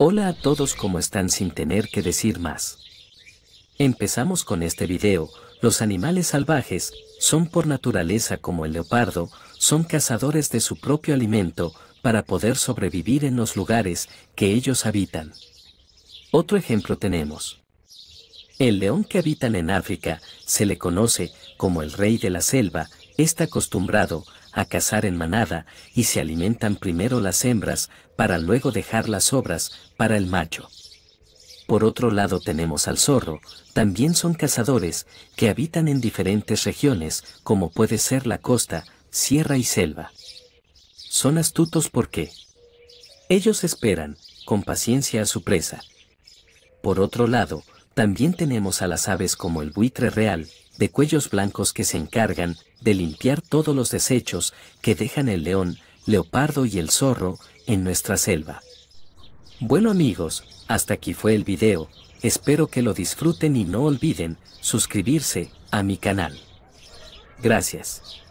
Hola a todos cómo están sin tener que decir más. Empezamos con este video, los animales salvajes, son por naturaleza como el leopardo, son cazadores de su propio alimento, para poder sobrevivir en los lugares que ellos habitan. Otro ejemplo tenemos. El león que habitan en África se le conoce como el rey de la selva, está acostumbrado a cazar en manada y se alimentan primero las hembras para luego dejar las obras para el macho. Por otro lado tenemos al zorro, también son cazadores que habitan en diferentes regiones como puede ser la costa, sierra y selva. Son astutos porque ellos esperan con paciencia a su presa. Por otro lado, también tenemos a las aves como el buitre real, de cuellos blancos que se encargan de limpiar todos los desechos que dejan el león, leopardo y el zorro en nuestra selva. Bueno amigos, hasta aquí fue el video, espero que lo disfruten y no olviden suscribirse a mi canal. Gracias.